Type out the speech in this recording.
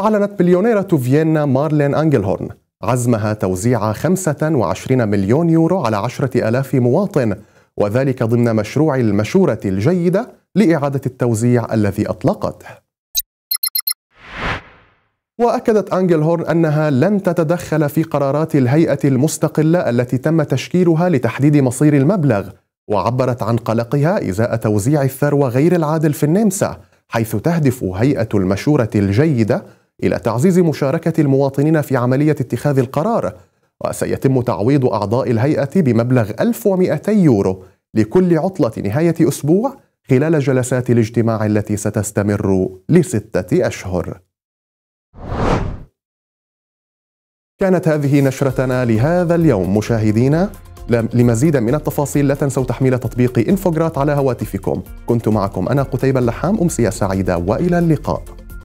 أعلنت بليونيرة فيينا مارلين أنجلهورن عزمها توزيع 25 مليون يورو على 10 ألاف مواطن وذلك ضمن مشروع المشورة الجيدة لإعادة التوزيع الذي أطلقته وأكدت أنجلهورن أنها لن تتدخل في قرارات الهيئة المستقلة التي تم تشكيلها لتحديد مصير المبلغ وعبرت عن قلقها إزاء توزيع الثروة غير العادل في النمسا حيث تهدف هيئة المشورة الجيدة إلى تعزيز مشاركة المواطنين في عملية اتخاذ القرار وسيتم تعويض أعضاء الهيئة بمبلغ 1200 يورو لكل عطلة نهاية أسبوع خلال جلسات الاجتماع التي ستستمر لستة أشهر. كانت هذه نشرتنا لهذا اليوم مشاهدينا لمزيد من التفاصيل لا تنسوا تحميل تطبيق إنفوغرات على هواتفكم كنت معكم أنا قتيبة اللحام أمسية سعيدة وإلى اللقاء